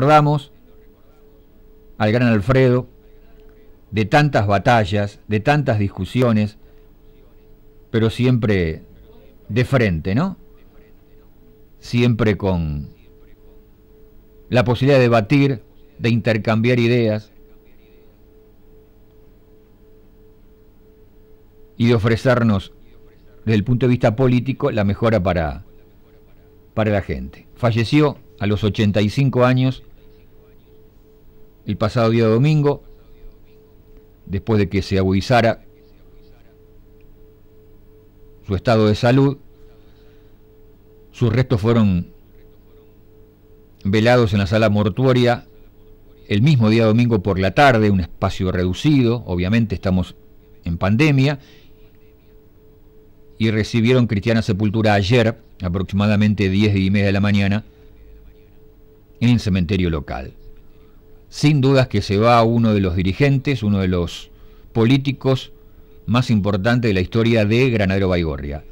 recordamos al gran Alfredo de tantas batallas, de tantas discusiones, pero siempre de frente, ¿no? Siempre con la posibilidad de debatir, de intercambiar ideas y de ofrecernos desde el punto de vista político la mejora para, para la gente. Falleció a los 85 años el pasado día domingo, después de que se agudizara su estado de salud, sus restos fueron velados en la sala mortuoria el mismo día domingo por la tarde, un espacio reducido, obviamente estamos en pandemia, y recibieron cristiana sepultura ayer, aproximadamente 10 y media de la mañana, en el cementerio local. Sin dudas que se va uno de los dirigentes, uno de los políticos más importantes de la historia de Granadero Baigorria.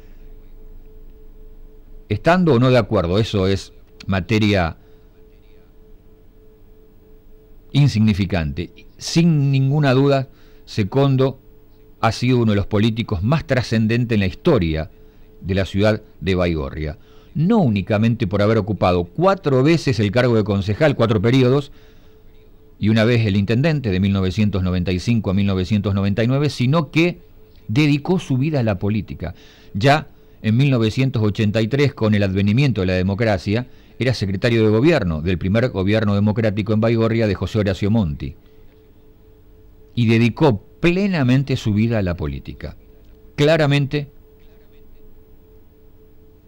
Estando o no de acuerdo, eso es materia insignificante. Sin ninguna duda, Secondo ha sido uno de los políticos más trascendentes en la historia de la ciudad de Baigorria no únicamente por haber ocupado cuatro veces el cargo de concejal, cuatro periodos, y una vez el intendente de 1995 a 1999, sino que dedicó su vida a la política. Ya en 1983, con el advenimiento de la democracia, era secretario de gobierno del primer gobierno democrático en Baigorria de José Horacio Monti. Y dedicó plenamente su vida a la política. Claramente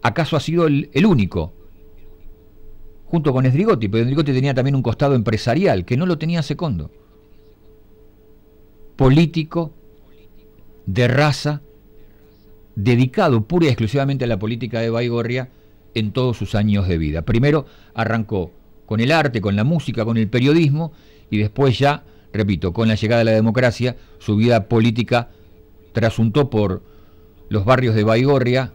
acaso ha sido el, único, junto con Esdrigotti, pero Esdrigotti tenía también un costado empresarial, que no lo tenía Secondo. Político, de raza, dedicado pura y exclusivamente a la política de Baigorria en todos sus años de vida. Primero arrancó con el arte, con la música, con el periodismo, y después ya, repito, con la llegada de la democracia, su vida política trasuntó por los barrios de Baigorria,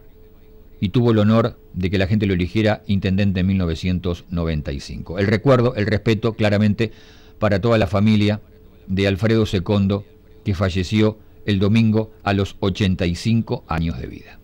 y tuvo el honor de que la gente lo eligiera intendente en 1995. El recuerdo, el respeto claramente para toda la familia de Alfredo II, que falleció el domingo a los 85 años de vida.